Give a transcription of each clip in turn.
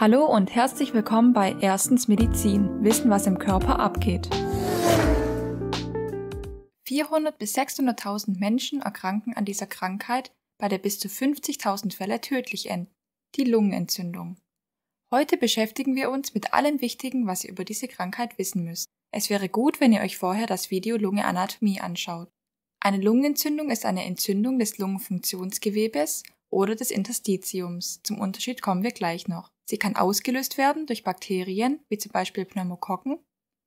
Hallo und herzlich willkommen bei Erstens Medizin, Wissen, was im Körper abgeht. 400.000 bis 600.000 Menschen erkranken an dieser Krankheit, bei der bis zu 50.000 Fälle tödlich enden, die Lungenentzündung. Heute beschäftigen wir uns mit allem Wichtigen, was ihr über diese Krankheit wissen müsst. Es wäre gut, wenn ihr euch vorher das Video Lunge Anatomie anschaut. Eine Lungenentzündung ist eine Entzündung des Lungenfunktionsgewebes oder des Interstitiums. Zum Unterschied kommen wir gleich noch. Sie kann ausgelöst werden durch Bakterien, wie zum Beispiel Pneumokokken,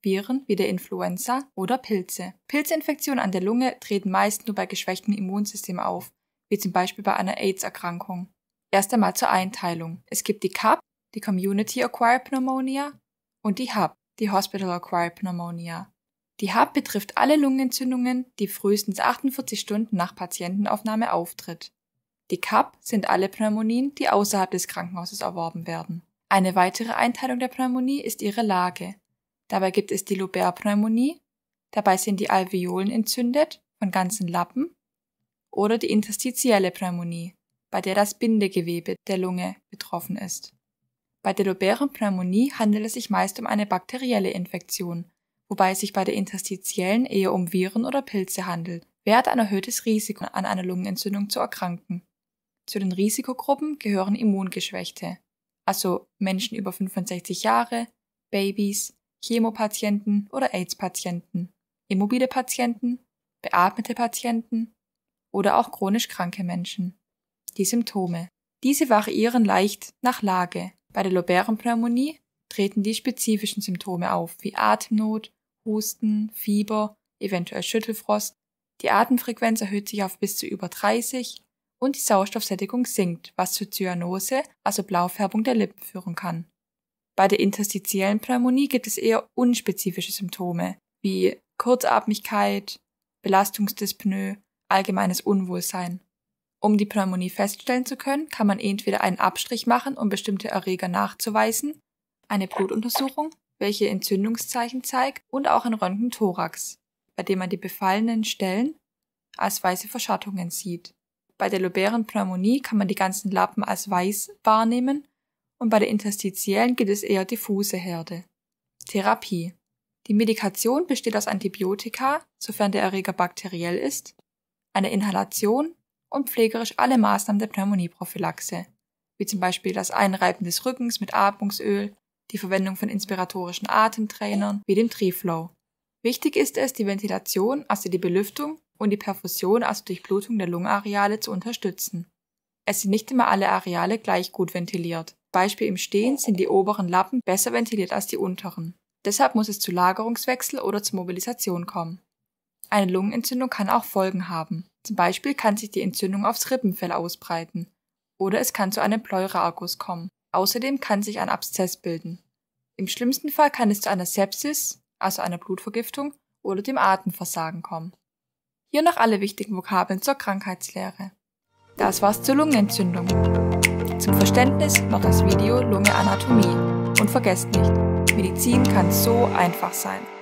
Viren wie der Influenza oder Pilze. Pilzinfektionen an der Lunge treten meist nur bei geschwächtem Immunsystem auf, wie zum Beispiel bei einer AIDS-Erkrankung. Erst einmal zur Einteilung. Es gibt die CAP, die Community Acquired Pneumonia, und die HAP, die Hospital Acquired Pneumonia. Die HAP betrifft alle Lungenentzündungen, die frühestens 48 Stunden nach Patientenaufnahme auftritt. Die CAP sind alle Pneumonien, die außerhalb des Krankenhauses erworben werden. Eine weitere Einteilung der Pneumonie ist ihre Lage. Dabei gibt es die lubert pneumonie dabei sind die Alveolen entzündet von ganzen Lappen, oder die interstitielle Pneumonie, bei der das Bindegewebe der Lunge betroffen ist. Bei der lobären Pneumonie handelt es sich meist um eine bakterielle Infektion, wobei es sich bei der interstitiellen eher um Viren oder Pilze handelt. Wer hat ein erhöhtes Risiko, an einer Lungenentzündung zu erkranken? Zu den Risikogruppen gehören Immungeschwächte, also Menschen über 65 Jahre, Babys, Chemopatienten oder AIDS-Patienten, immobile Patienten, beatmete Patienten oder auch chronisch kranke Menschen. Die Symptome. Diese variieren leicht nach Lage. Bei der Lobärenpneumonie treten die spezifischen Symptome auf, wie Atemnot, Husten, Fieber, eventuell Schüttelfrost. Die Atemfrequenz erhöht sich auf bis zu über 30 und die Sauerstoffsättigung sinkt, was zu Zyanose, also Blaufärbung der Lippen führen kann. Bei der interstitiellen Pneumonie gibt es eher unspezifische Symptome wie Kurzatmigkeit, Belastungsdyspnoe, allgemeines Unwohlsein. Um die Pneumonie feststellen zu können, kann man entweder einen Abstrich machen, um bestimmte Erreger nachzuweisen, eine Blutuntersuchung, welche Entzündungszeichen zeigt, und auch ein Röntgenthorax, bei dem man die befallenen Stellen als weiße Verschattungen sieht. Bei der lobəren Pneumonie kann man die ganzen Lappen als weiß wahrnehmen und bei der interstitiellen gibt es eher diffuse Herde. Therapie Die Medikation besteht aus Antibiotika, sofern der Erreger bakteriell ist, einer Inhalation und pflegerisch alle Maßnahmen der Pneumonieprophylaxe, wie zum Beispiel das Einreiben des Rückens mit Atmungsöl, die Verwendung von inspiratorischen Atemtrainern wie dem Triflow. Wichtig ist es, die Ventilation, also die Belüftung und die Perfusion, also Durchblutung der Lungenareale, zu unterstützen. Es sind nicht immer alle Areale gleich gut ventiliert. Beispiel im Stehen sind die oberen Lappen besser ventiliert als die unteren. Deshalb muss es zu Lagerungswechsel oder zur Mobilisation kommen. Eine Lungenentzündung kann auch Folgen haben. Zum Beispiel kann sich die Entzündung aufs Rippenfell ausbreiten. Oder es kann zu einem Pleuraargus kommen. Außerdem kann sich ein Abszess bilden. Im schlimmsten Fall kann es zu einer Sepsis, also einer Blutvergiftung, oder dem Atemversagen kommen. Hier noch alle wichtigen Vokabeln zur Krankheitslehre. Das war's zur Lungenentzündung. Zum Verständnis noch das Video Lunge Anatomie. Und vergesst nicht, Medizin kann so einfach sein.